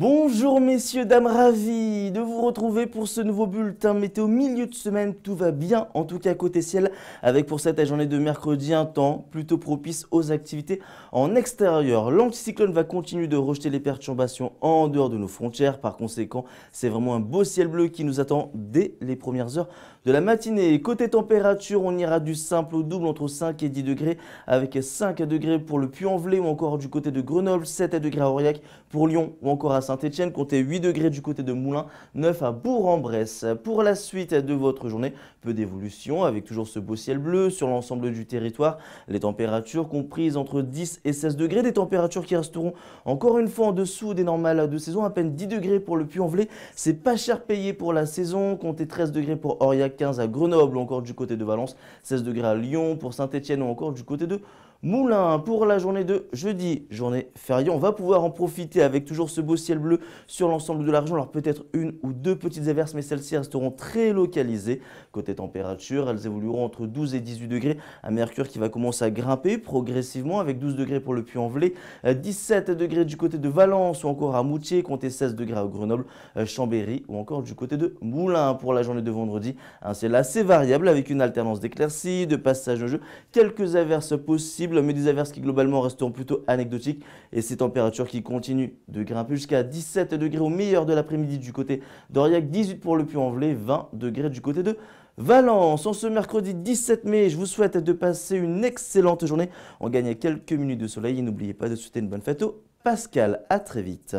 Bonjour messieurs, dames, ravis de vous retrouver pour ce nouveau bulletin météo milieu de semaine. Tout va bien, en tout cas côté ciel, avec pour cette journée de mercredi un temps plutôt propice aux activités en extérieur. L'anticyclone va continuer de rejeter les perturbations en dehors de nos frontières. Par conséquent, c'est vraiment un beau ciel bleu qui nous attend dès les premières heures de la matinée. Côté température, on ira du simple au double entre 5 et 10 degrés, avec 5 degrés pour le Puy-en-Velay ou encore du côté de Grenoble, 7 degrés à Aurillac, pour Lyon ou encore à Saint-Etienne, comptez 8 degrés du côté de Moulins, 9 à Bourg-en-Bresse. Pour la suite de votre journée, peu d'évolution avec toujours ce beau ciel bleu sur l'ensemble du territoire. Les températures comprises entre 10 et 16 degrés, des températures qui resteront encore une fois en dessous des normales de saison, à peine 10 degrés pour le Puy-en-Velay. C'est pas cher payé pour la saison, comptez 13 degrés pour Aurillac, 15 à Grenoble ou encore du côté de Valence, 16 degrés à Lyon pour Saint-Etienne ou encore du côté de Moulin pour la journée de jeudi, journée fériée. On va pouvoir en profiter avec toujours ce beau ciel bleu sur l'ensemble de l'argent. Alors peut-être une ou deux petites averses, mais celles-ci resteront très localisées. Côté température, elles évolueront entre 12 et 18 degrés. Un mercure qui va commencer à grimper progressivement avec 12 degrés pour le Puy-en-Velay, 17 euh, degrés du côté de Valence ou encore à Moutier, comptez 16 degrés à Grenoble, euh, Chambéry ou encore du côté de Moulin pour la journée de vendredi. Un ciel assez variable avec une alternance d'éclaircies, de passages au jeu, quelques averses possibles mais des averses qui globalement resteront plutôt anecdotiques et ces températures qui continuent de grimper jusqu'à 17 degrés au meilleur de l'après-midi du côté d'Aurillac, 18 pour le plus en velay 20 degrés du côté de Valence. En ce mercredi 17 mai, je vous souhaite de passer une excellente journée en gagne quelques minutes de soleil et n'oubliez pas de souhaiter une bonne fête au Pascal. À très vite.